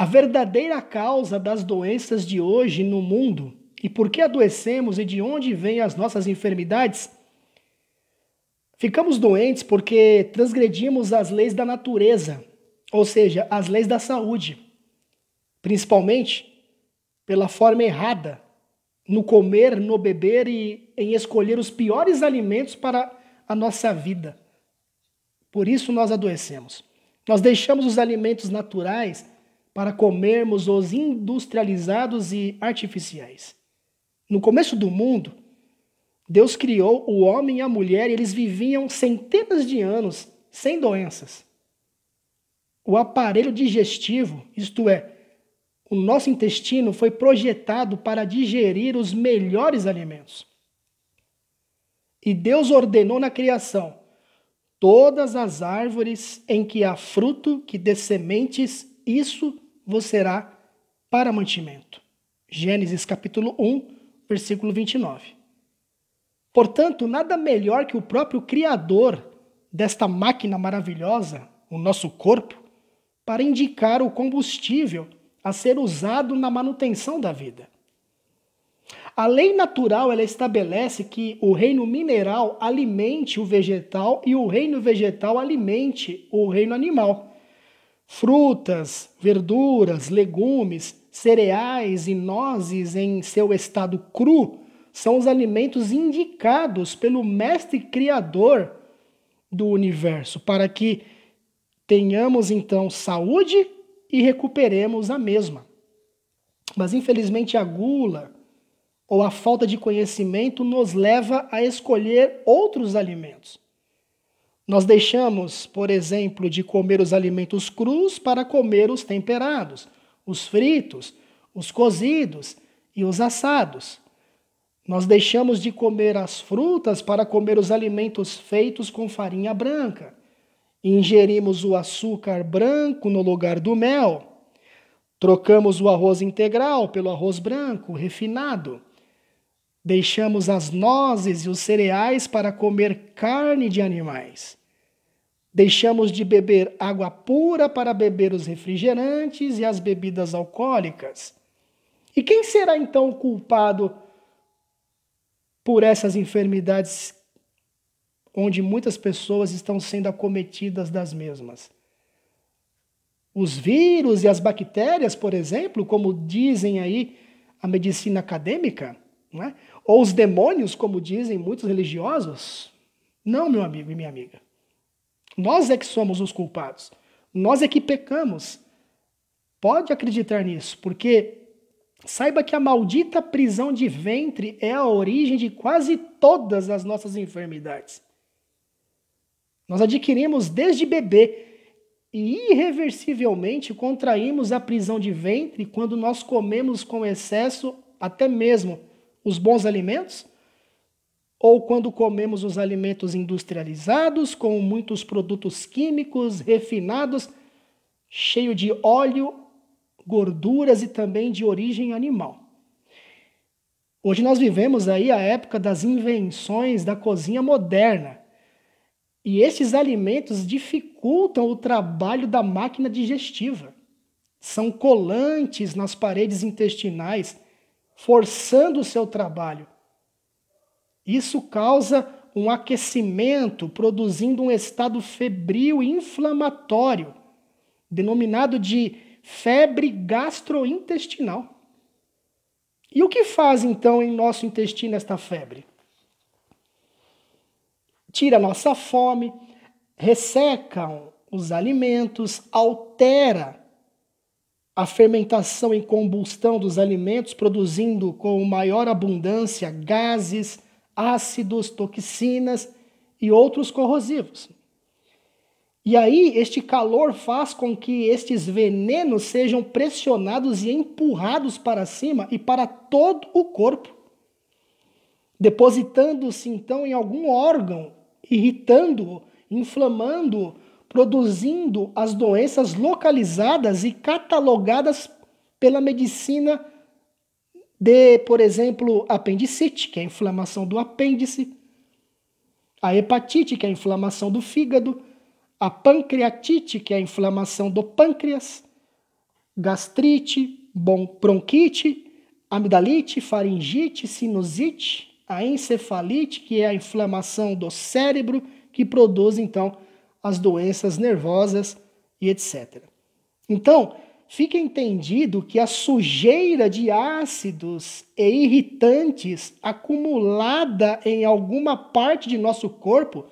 A verdadeira causa das doenças de hoje no mundo e por que adoecemos e de onde vêm as nossas enfermidades? Ficamos doentes porque transgredimos as leis da natureza, ou seja, as leis da saúde, principalmente pela forma errada, no comer, no beber e em escolher os piores alimentos para a nossa vida. Por isso nós adoecemos. Nós deixamos os alimentos naturais para comermos os industrializados e artificiais. No começo do mundo, Deus criou o homem e a mulher e eles viviam centenas de anos sem doenças. O aparelho digestivo, isto é, o nosso intestino foi projetado para digerir os melhores alimentos. E Deus ordenou na criação todas as árvores em que há fruto que dê sementes isso vos será para mantimento. Gênesis capítulo 1, versículo 29. Portanto, nada melhor que o próprio Criador desta máquina maravilhosa, o nosso corpo, para indicar o combustível a ser usado na manutenção da vida. A lei natural ela estabelece que o reino mineral alimente o vegetal e o reino vegetal alimente o reino animal frutas, verduras, legumes, cereais e nozes em seu estado cru são os alimentos indicados pelo mestre criador do universo para que tenhamos então saúde e recuperemos a mesma. Mas infelizmente a gula ou a falta de conhecimento nos leva a escolher outros alimentos. Nós deixamos, por exemplo, de comer os alimentos crus para comer os temperados, os fritos, os cozidos e os assados. Nós deixamos de comer as frutas para comer os alimentos feitos com farinha branca. Ingerimos o açúcar branco no lugar do mel. Trocamos o arroz integral pelo arroz branco, refinado. Deixamos as nozes e os cereais para comer carne de animais. Deixamos de beber água pura para beber os refrigerantes e as bebidas alcoólicas. E quem será então o culpado por essas enfermidades onde muitas pessoas estão sendo acometidas das mesmas? Os vírus e as bactérias, por exemplo, como dizem aí a medicina acadêmica, é? ou os demônios, como dizem muitos religiosos? Não, meu amigo e minha amiga. Nós é que somos os culpados. Nós é que pecamos. Pode acreditar nisso, porque saiba que a maldita prisão de ventre é a origem de quase todas as nossas enfermidades. Nós adquirimos desde bebê e irreversivelmente contraímos a prisão de ventre quando nós comemos com excesso até mesmo os bons alimentos ou quando comemos os alimentos industrializados com muitos produtos químicos refinados, cheio de óleo, gorduras e também de origem animal. Hoje nós vivemos aí a época das invenções da cozinha moderna. E esses alimentos dificultam o trabalho da máquina digestiva. São colantes nas paredes intestinais, forçando o seu trabalho. Isso causa um aquecimento, produzindo um estado febril inflamatório, denominado de febre gastrointestinal. E o que faz então em nosso intestino esta febre? Tira a nossa fome, ressecam os alimentos, altera a fermentação e combustão dos alimentos, produzindo com maior abundância gases ácidos, toxinas e outros corrosivos. E aí, este calor faz com que estes venenos sejam pressionados e empurrados para cima e para todo o corpo, depositando-se então em algum órgão, irritando-o, inflamando-o, produzindo as doenças localizadas e catalogadas pela medicina de, por exemplo, apendicite, que é a inflamação do apêndice, a hepatite, que é a inflamação do fígado, a pancreatite, que é a inflamação do pâncreas, gastrite, bronquite, amidalite, faringite, sinusite, a encefalite, que é a inflamação do cérebro, que produz então as doenças nervosas e etc. Então, fica entendido que a sujeira de ácidos e irritantes acumulada em alguma parte de nosso corpo,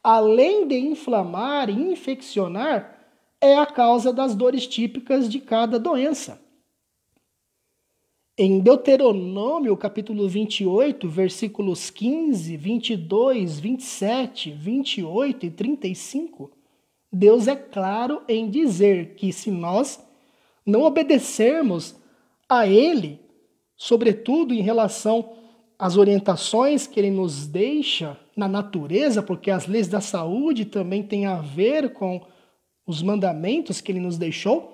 além de inflamar e infeccionar, é a causa das dores típicas de cada doença. Em Deuteronômio, capítulo 28, versículos 15, 22, 27, 28 e 35, Deus é claro em dizer que se nós não obedecermos a Ele, sobretudo em relação às orientações que Ele nos deixa na natureza, porque as leis da saúde também têm a ver com os mandamentos que Ele nos deixou,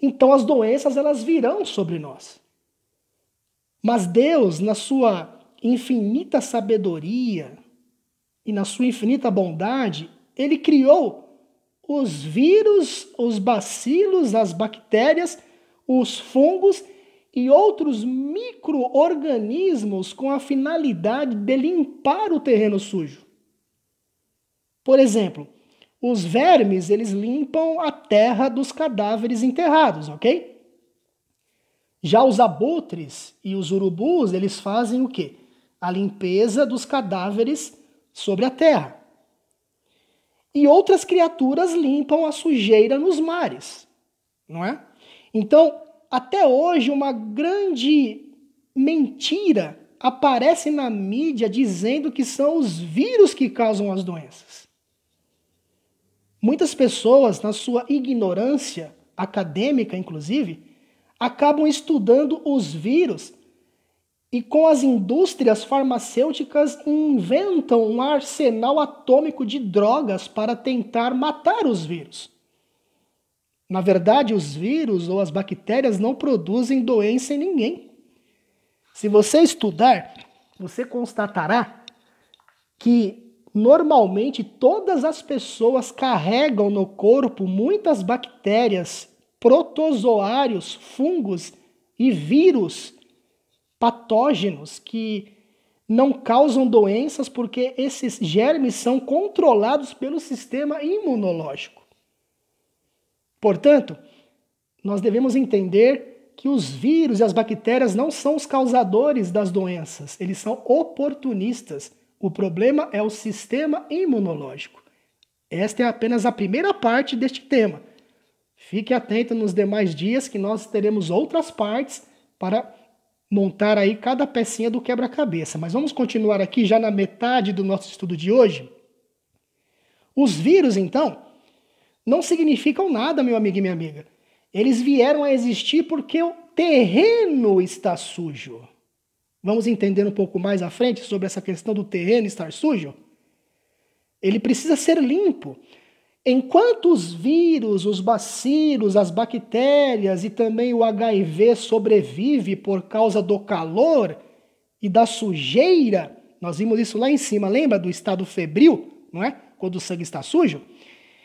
então as doenças elas virão sobre nós. Mas Deus, na sua infinita sabedoria e na sua infinita bondade, ele criou os vírus, os bacilos, as bactérias, os fungos e outros microorganismos com a finalidade de limpar o terreno sujo. Por exemplo, os vermes, eles limpam a terra dos cadáveres enterrados, OK? Já os abutres e os urubus, eles fazem o quê? A limpeza dos cadáveres sobre a terra e outras criaturas limpam a sujeira nos mares, não é? Então, até hoje, uma grande mentira aparece na mídia dizendo que são os vírus que causam as doenças. Muitas pessoas, na sua ignorância acadêmica, inclusive, acabam estudando os vírus e com as indústrias farmacêuticas inventam um arsenal atômico de drogas para tentar matar os vírus. Na verdade, os vírus ou as bactérias não produzem doença em ninguém. Se você estudar, você constatará que normalmente todas as pessoas carregam no corpo muitas bactérias, protozoários, fungos e vírus patógenos que não causam doenças porque esses germes são controlados pelo sistema imunológico. Portanto, nós devemos entender que os vírus e as bactérias não são os causadores das doenças, eles são oportunistas. O problema é o sistema imunológico. Esta é apenas a primeira parte deste tema. Fique atento nos demais dias que nós teremos outras partes para montar aí cada pecinha do quebra-cabeça. Mas vamos continuar aqui já na metade do nosso estudo de hoje. Os vírus, então, não significam nada, meu amigo e minha amiga. Eles vieram a existir porque o terreno está sujo. Vamos entender um pouco mais à frente sobre essa questão do terreno estar sujo? Ele precisa ser limpo. Enquanto os vírus, os bacilos, as bactérias e também o HIV sobrevive por causa do calor e da sujeira, nós vimos isso lá em cima, lembra do estado febril, não é? Quando o sangue está sujo?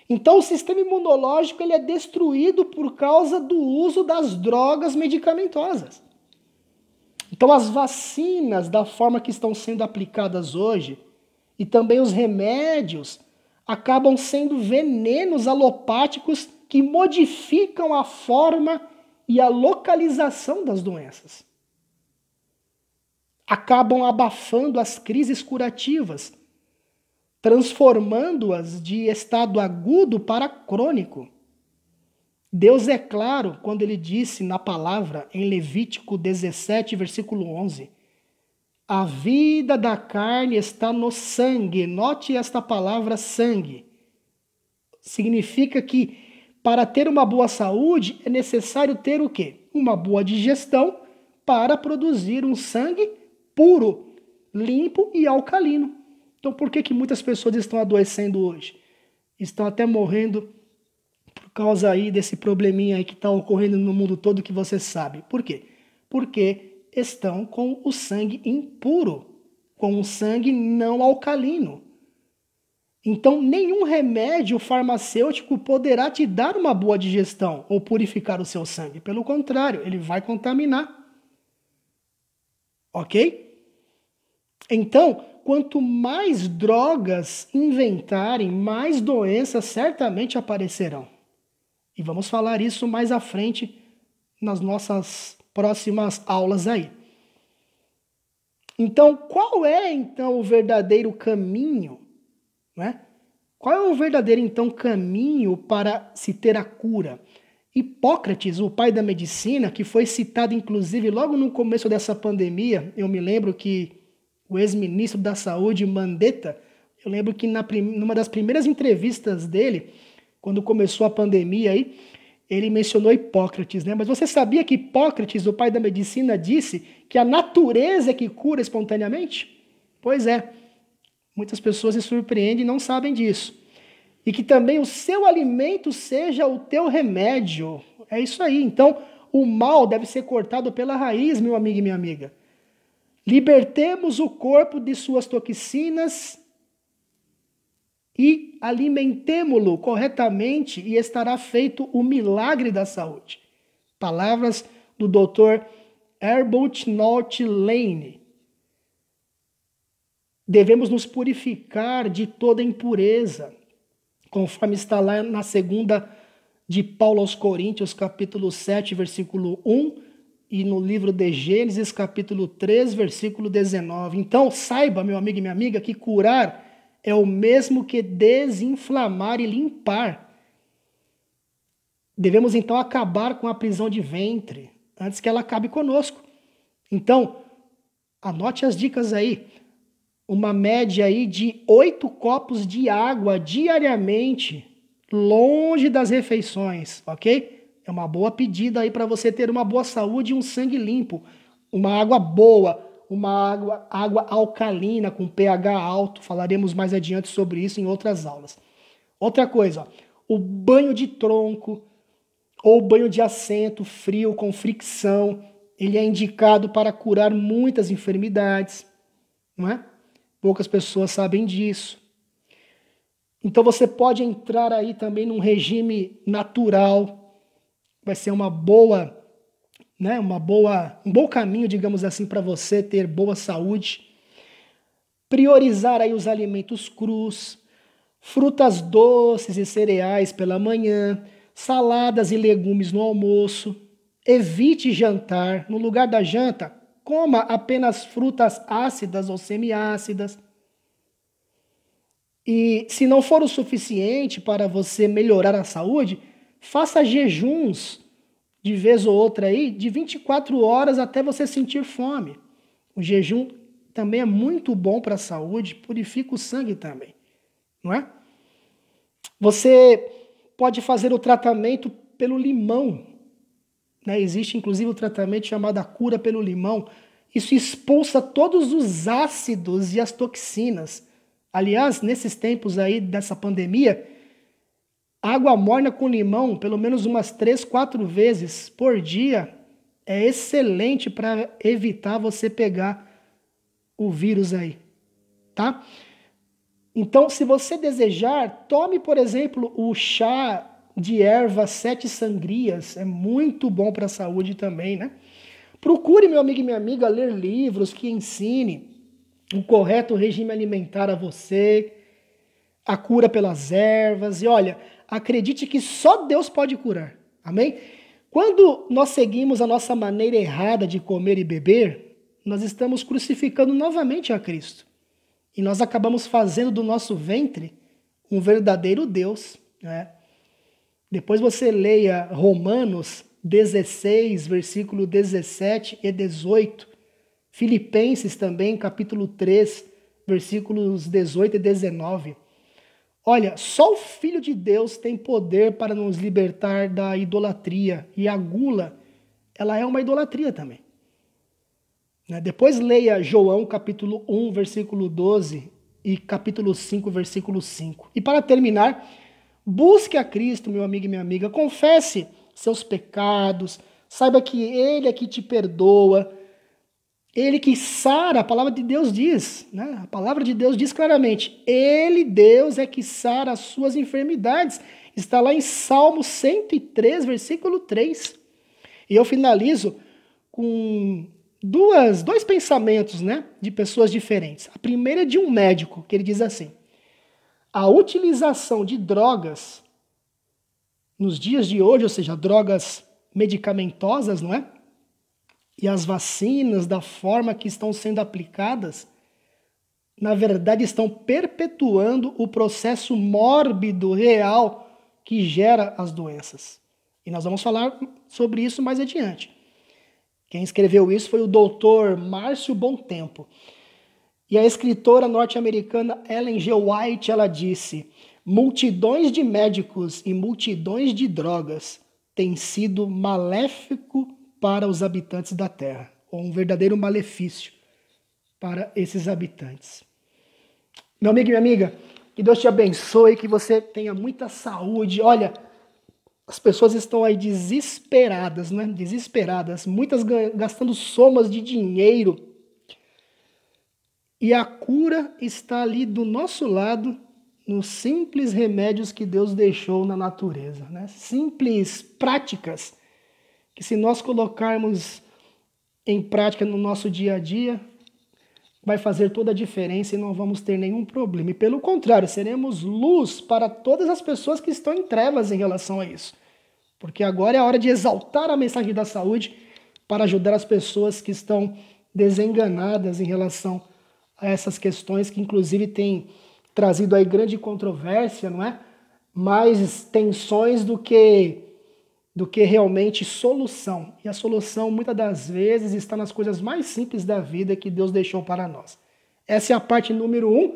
Então o sistema imunológico ele é destruído por causa do uso das drogas medicamentosas. Então as vacinas da forma que estão sendo aplicadas hoje e também os remédios acabam sendo venenos alopáticos que modificam a forma e a localização das doenças. Acabam abafando as crises curativas, transformando-as de estado agudo para crônico. Deus é claro quando ele disse na palavra em Levítico 17, versículo 11: a vida da carne está no sangue. Note esta palavra sangue. Significa que para ter uma boa saúde é necessário ter o quê? Uma boa digestão para produzir um sangue puro, limpo e alcalino. Então por que que muitas pessoas estão adoecendo hoje? Estão até morrendo por causa aí desse probleminha aí que está ocorrendo no mundo todo que você sabe. Por quê? Porque estão com o sangue impuro, com o sangue não alcalino. Então, nenhum remédio farmacêutico poderá te dar uma boa digestão ou purificar o seu sangue. Pelo contrário, ele vai contaminar. Ok? Então, quanto mais drogas inventarem, mais doenças certamente aparecerão. E vamos falar isso mais à frente nas nossas próximas aulas aí. Então, qual é então o verdadeiro caminho, né? Qual é o verdadeiro então caminho para se ter a cura? Hipócrates, o pai da medicina, que foi citado inclusive logo no começo dessa pandemia, eu me lembro que o ex-ministro da Saúde Mandetta, eu lembro que na numa das primeiras entrevistas dele, quando começou a pandemia aí, ele mencionou Hipócrates, né? Mas você sabia que Hipócrates, o pai da medicina, disse que a natureza é que cura espontaneamente? Pois é. Muitas pessoas se surpreendem e não sabem disso. E que também o seu alimento seja o teu remédio. É isso aí. Então, o mal deve ser cortado pela raiz, meu amigo e minha amiga. Libertemos o corpo de suas toxinas e alimentemo-lo corretamente e estará feito o milagre da saúde. Palavras do Dr. Herbert Nolte Lane. Devemos nos purificar de toda impureza, conforme está lá na segunda de Paulo aos Coríntios, capítulo 7, versículo 1, e no livro de Gênesis, capítulo 3, versículo 19. Então, saiba, meu amigo e minha amiga, que curar é o mesmo que desinflamar e limpar. Devemos então acabar com a prisão de ventre antes que ela acabe conosco. Então, anote as dicas aí. Uma média aí de oito copos de água diariamente, longe das refeições, ok? É uma boa pedida aí para você ter uma boa saúde e um sangue limpo, uma água boa, uma água, água alcalina com pH alto. Falaremos mais adiante sobre isso em outras aulas. Outra coisa, ó, o banho de tronco ou banho de assento frio com fricção, ele é indicado para curar muitas enfermidades, não é? Poucas pessoas sabem disso. Então você pode entrar aí também num regime natural. Vai ser uma boa né, uma boa, um bom caminho, digamos assim, para você ter boa saúde. Priorizar aí os alimentos crus, frutas doces e cereais pela manhã, saladas e legumes no almoço. Evite jantar. No lugar da janta, coma apenas frutas ácidas ou semiácidas. E se não for o suficiente para você melhorar a saúde, faça jejuns de vez ou outra aí, de 24 horas até você sentir fome. O jejum também é muito bom para a saúde, purifica o sangue também, não é? Você pode fazer o tratamento pelo limão. Né? Existe inclusive o um tratamento chamado a cura pelo limão. Isso expulsa todos os ácidos e as toxinas. Aliás, nesses tempos aí dessa pandemia, Água morna com limão, pelo menos umas 3, 4 vezes por dia, é excelente para evitar você pegar o vírus aí, tá? Então, se você desejar, tome, por exemplo, o chá de erva sete sangrias, é muito bom para a saúde também, né? Procure, meu amigo e minha amiga, ler livros que ensine o correto regime alimentar a você, a cura pelas ervas. E olha, acredite que só Deus pode curar. Amém? Quando nós seguimos a nossa maneira errada de comer e beber, nós estamos crucificando novamente a Cristo. E nós acabamos fazendo do nosso ventre um verdadeiro Deus. Né? Depois você leia Romanos 16, versículo 17 e 18. Filipenses também, capítulo 3, versículos 18 e 19. Olha, só o Filho de Deus tem poder para nos libertar da idolatria. E a gula, ela é uma idolatria também. Né? Depois leia João capítulo 1, versículo 12 e capítulo 5, versículo 5. E para terminar, busque a Cristo, meu amigo e minha amiga. Confesse seus pecados. Saiba que Ele é que te perdoa ele que sara, a palavra de Deus diz, né? A palavra de Deus diz claramente: Ele, Deus, é que sara as suas enfermidades. Está lá em Salmo 103, versículo 3. E eu finalizo com duas, dois pensamentos, né, de pessoas diferentes. A primeira é de um médico, que ele diz assim: A utilização de drogas nos dias de hoje, ou seja, drogas medicamentosas, não é? e as vacinas, da forma que estão sendo aplicadas, na verdade estão perpetuando o processo mórbido real que gera as doenças. E nós vamos falar sobre isso mais adiante. Quem escreveu isso foi o doutor Márcio Tempo E a escritora norte-americana Ellen G. White, ela disse: "Multidões de médicos e multidões de drogas têm sido maléfico para os habitantes da terra, ou um verdadeiro malefício para esses habitantes. Meu amigo e minha amiga, que Deus te abençoe, que você tenha muita saúde. Olha, as pessoas estão aí desesperadas, né? Desesperadas, muitas gastando somas de dinheiro. E a cura está ali do nosso lado, nos simples remédios que Deus deixou na natureza, né? Simples práticas que se nós colocarmos em prática no nosso dia a dia, vai fazer toda a diferença e não vamos ter nenhum problema. E pelo contrário, seremos luz para todas as pessoas que estão em trevas em relação a isso. Porque agora é a hora de exaltar a mensagem da saúde para ajudar as pessoas que estão desenganadas em relação a essas questões que inclusive têm trazido aí grande controvérsia, não é? Mais tensões do que do que realmente solução. E a solução, muitas das vezes, está nas coisas mais simples da vida que Deus deixou para nós. Essa é a parte número um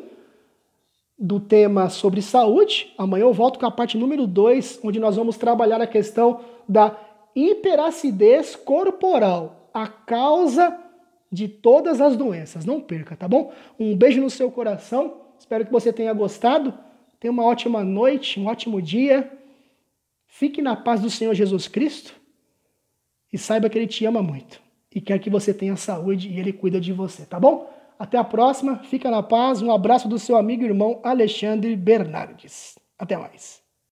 do tema sobre saúde. Amanhã eu volto com a parte número dois, onde nós vamos trabalhar a questão da hiperacidez corporal, a causa de todas as doenças. Não perca, tá bom? Um beijo no seu coração. Espero que você tenha gostado. Tenha uma ótima noite, um ótimo dia Fique na paz do Senhor Jesus Cristo e saiba que Ele te ama muito e quer que você tenha saúde e Ele cuida de você, tá bom? Até a próxima, fica na paz. Um abraço do seu amigo e irmão Alexandre Bernardes. Até mais.